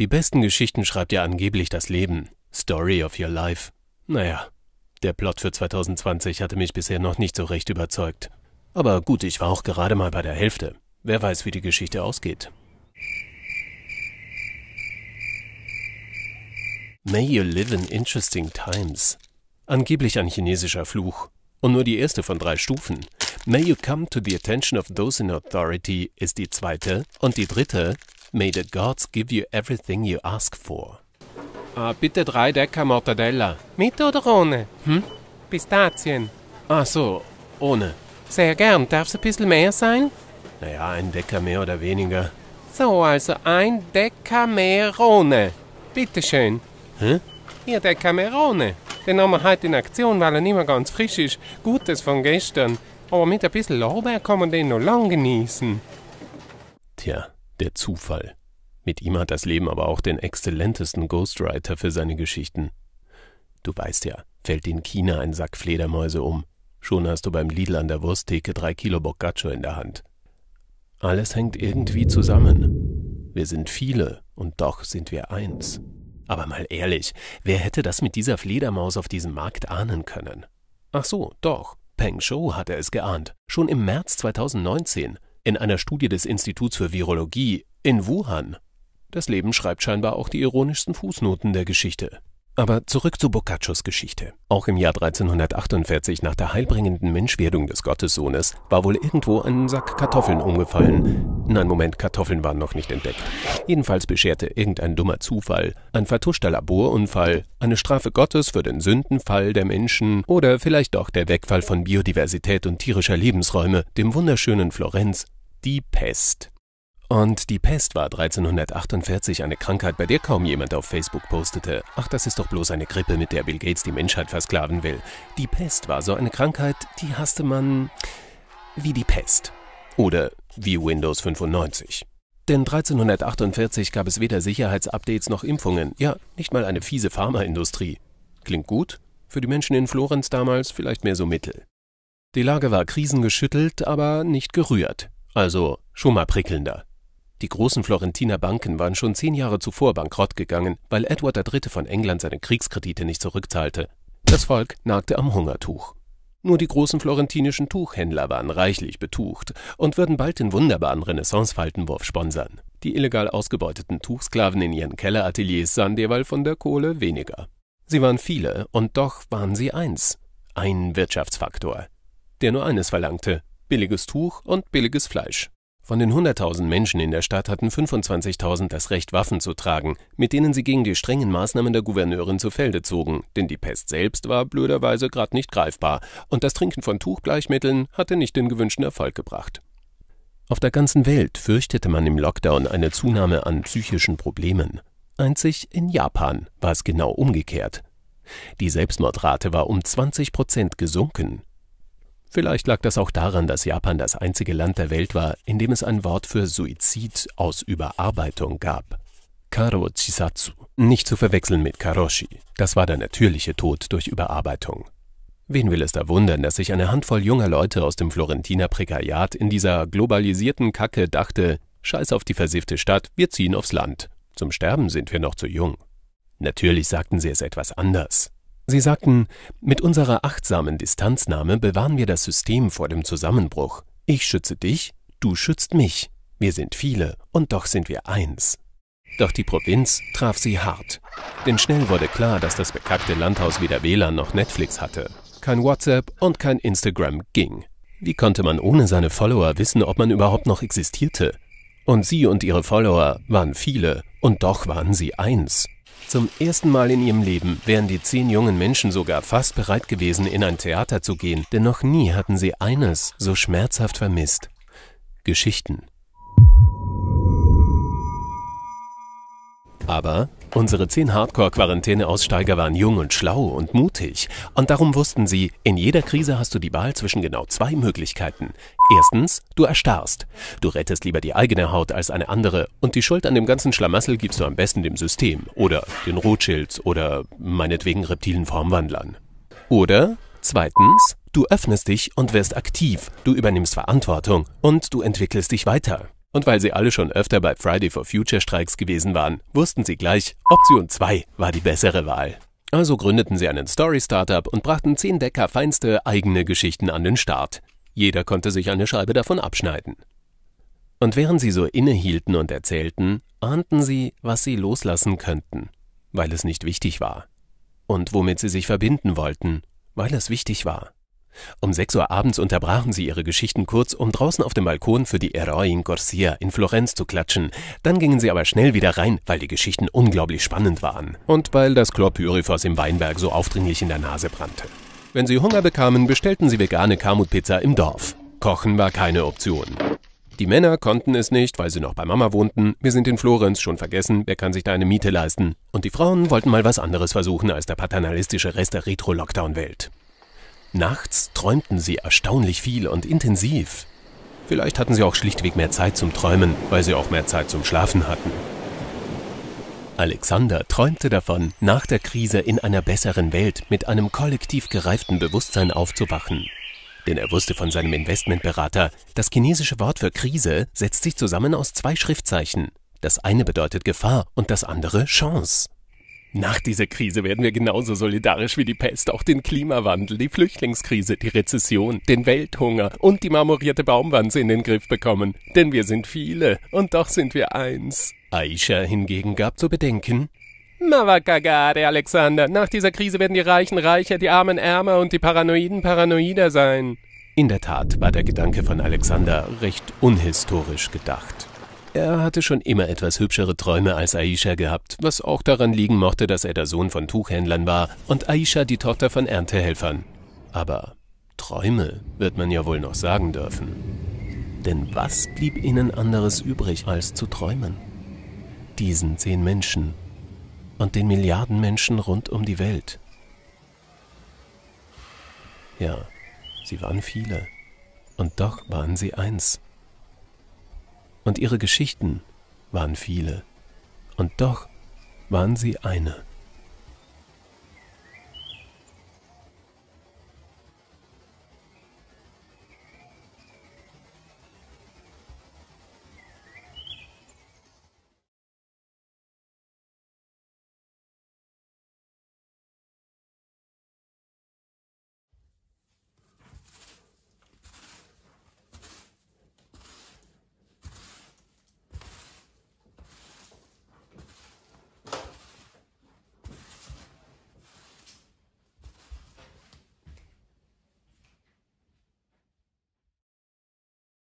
Die besten Geschichten schreibt ja angeblich das Leben. Story of your life. Naja, der Plot für 2020 hatte mich bisher noch nicht so recht überzeugt. Aber gut, ich war auch gerade mal bei der Hälfte. Wer weiß, wie die Geschichte ausgeht. May you live in interesting times. Angeblich ein chinesischer Fluch. Und nur die erste von drei Stufen. May you come to the attention of those in authority ist die zweite. Und die dritte, May the gods give you everything you ask for. Ah, bitte drei Decker Mortadella. Mit oder ohne? Hm? Pistazien. Ach so, ohne. Sehr gern. Darf es ein bisschen mehr sein? Naja, ein Decker mehr oder weniger. So, also ein Decker mehr ohne. Bitteschön. Hä? Ihr Decker mehr ohne. Den haben wir heute in Aktion, weil er nicht mehr ganz frisch ist. Gutes von gestern. Aber mit ein bisschen Lorbeer kann man den noch lang genießen. Tja, der Zufall. Mit ihm hat das Leben aber auch den exzellentesten Ghostwriter für seine Geschichten. Du weißt ja, fällt in China ein Sack Fledermäuse um. Schon hast du beim Lidl an der Wursttheke drei Kilo Boccaccio in der Hand. Alles hängt irgendwie zusammen. Wir sind viele und doch sind wir eins. Aber mal ehrlich, wer hätte das mit dieser Fledermaus auf diesem Markt ahnen können? Ach so, doch, Peng Shou hatte es geahnt, schon im März 2019 in einer Studie des Instituts für Virologie in Wuhan. Das Leben schreibt scheinbar auch die ironischsten Fußnoten der Geschichte. Aber zurück zu Boccaccios Geschichte. Auch im Jahr 1348 nach der heilbringenden Menschwerdung des Gottessohnes war wohl irgendwo ein Sack Kartoffeln umgefallen. Nein, Moment, Kartoffeln waren noch nicht entdeckt. Jedenfalls bescherte irgendein dummer Zufall, ein vertuschter Laborunfall, eine Strafe Gottes für den Sündenfall der Menschen oder vielleicht doch der Wegfall von Biodiversität und tierischer Lebensräume dem wunderschönen Florenz die Pest. Und die Pest war 1348 eine Krankheit, bei der kaum jemand auf Facebook postete. Ach, das ist doch bloß eine Grippe, mit der Bill Gates die Menschheit versklaven will. Die Pest war so eine Krankheit, die hasste man wie die Pest. Oder wie Windows 95. Denn 1348 gab es weder Sicherheitsupdates noch Impfungen, ja, nicht mal eine fiese Pharmaindustrie. Klingt gut? Für die Menschen in Florenz damals vielleicht mehr so mittel. Die Lage war krisengeschüttelt, aber nicht gerührt. Also schon mal prickelnder. Die großen Florentiner Banken waren schon zehn Jahre zuvor bankrott gegangen, weil Edward III. von England seine Kriegskredite nicht zurückzahlte. Das Volk nagte am Hungertuch. Nur die großen florentinischen Tuchhändler waren reichlich betucht und würden bald den wunderbaren Renaissance-Faltenwurf sponsern. Die illegal ausgebeuteten Tuchsklaven in ihren Kellerateliers sahen derweil von der Kohle weniger. Sie waren viele und doch waren sie eins. Ein Wirtschaftsfaktor, der nur eines verlangte: billiges Tuch und billiges Fleisch. Von den 100.000 Menschen in der Stadt hatten 25.000 das Recht, Waffen zu tragen, mit denen sie gegen die strengen Maßnahmen der Gouverneurin zu Felde zogen, denn die Pest selbst war blöderweise gerade nicht greifbar und das Trinken von Tuchgleichmitteln hatte nicht den gewünschten Erfolg gebracht. Auf der ganzen Welt fürchtete man im Lockdown eine Zunahme an psychischen Problemen. Einzig in Japan war es genau umgekehrt. Die Selbstmordrate war um 20 Prozent gesunken Vielleicht lag das auch daran, dass Japan das einzige Land der Welt war, in dem es ein Wort für Suizid aus Überarbeitung gab. Karo Chisatsu. Nicht zu verwechseln mit Karoshi. Das war der natürliche Tod durch Überarbeitung. Wen will es da wundern, dass sich eine Handvoll junger Leute aus dem Florentiner Prekariat in dieser globalisierten Kacke dachte, scheiß auf die versiffte Stadt, wir ziehen aufs Land. Zum Sterben sind wir noch zu jung. Natürlich sagten sie es etwas anders. Sie sagten, mit unserer achtsamen Distanznahme bewahren wir das System vor dem Zusammenbruch. Ich schütze dich, du schützt mich. Wir sind viele und doch sind wir eins. Doch die Provinz traf sie hart. Denn schnell wurde klar, dass das bekackte Landhaus weder WLAN noch Netflix hatte. Kein WhatsApp und kein Instagram ging. Wie konnte man ohne seine Follower wissen, ob man überhaupt noch existierte? Und sie und ihre Follower waren viele und doch waren sie eins. Zum ersten Mal in ihrem Leben wären die zehn jungen Menschen sogar fast bereit gewesen, in ein Theater zu gehen, denn noch nie hatten sie eines so schmerzhaft vermisst. Geschichten. Aber Unsere zehn Hardcore-Quarantäne-Aussteiger waren jung und schlau und mutig. Und darum wussten sie, in jeder Krise hast du die Wahl zwischen genau zwei Möglichkeiten. Erstens, du erstarrst. Du rettest lieber die eigene Haut als eine andere und die Schuld an dem ganzen Schlamassel gibst du am besten dem System oder den Rothschilds oder meinetwegen reptilen Formwandlern. Oder zweitens, du öffnest dich und wirst aktiv, du übernimmst Verantwortung und du entwickelst dich weiter. Und weil sie alle schon öfter bei Friday for Future Streiks gewesen waren, wussten sie gleich, Option 2 war die bessere Wahl. Also gründeten sie einen Story-Startup und brachten 10 Decker feinste eigene Geschichten an den Start. Jeder konnte sich eine Scheibe davon abschneiden. Und während sie so innehielten und erzählten, ahnten sie, was sie loslassen könnten, weil es nicht wichtig war. Und womit sie sich verbinden wollten, weil es wichtig war. Um 6 Uhr abends unterbrachen sie ihre Geschichten kurz, um draußen auf dem Balkon für die Eroin Corsia in Florenz zu klatschen. Dann gingen sie aber schnell wieder rein, weil die Geschichten unglaublich spannend waren. Und weil das Chlorpyrifos im Weinberg so aufdringlich in der Nase brannte. Wenn sie Hunger bekamen, bestellten sie vegane Kamutpizza im Dorf. Kochen war keine Option. Die Männer konnten es nicht, weil sie noch bei Mama wohnten. Wir sind in Florenz, schon vergessen, wer kann sich da eine Miete leisten? Und die Frauen wollten mal was anderes versuchen als der paternalistische Rest der Retro-Lockdown-Welt. Nachts träumten sie erstaunlich viel und intensiv. Vielleicht hatten sie auch schlichtweg mehr Zeit zum Träumen, weil sie auch mehr Zeit zum Schlafen hatten. Alexander träumte davon, nach der Krise in einer besseren Welt mit einem kollektiv gereiften Bewusstsein aufzuwachen. Denn er wusste von seinem Investmentberater, das chinesische Wort für Krise setzt sich zusammen aus zwei Schriftzeichen. Das eine bedeutet Gefahr und das andere Chance. Nach dieser Krise werden wir genauso solidarisch wie die Pest auch den Klimawandel, die Flüchtlingskrise, die Rezession, den Welthunger und die marmorierte Baumwanze in den Griff bekommen. Denn wir sind viele und doch sind wir eins. Aisha hingegen gab zu bedenken, Mawakagade, Alexander. Nach dieser Krise werden die Reichen reicher, die Armen ärmer und die Paranoiden paranoider sein. In der Tat war der Gedanke von Alexander recht unhistorisch gedacht. Er hatte schon immer etwas hübschere Träume als Aisha gehabt, was auch daran liegen mochte, dass er der Sohn von Tuchhändlern war und Aisha die Tochter von Erntehelfern. Aber Träume wird man ja wohl noch sagen dürfen. Denn was blieb ihnen anderes übrig, als zu träumen? Diesen zehn Menschen und den Milliarden Menschen rund um die Welt. Ja, sie waren viele. Und doch waren sie eins und ihre Geschichten waren viele, und doch waren sie eine.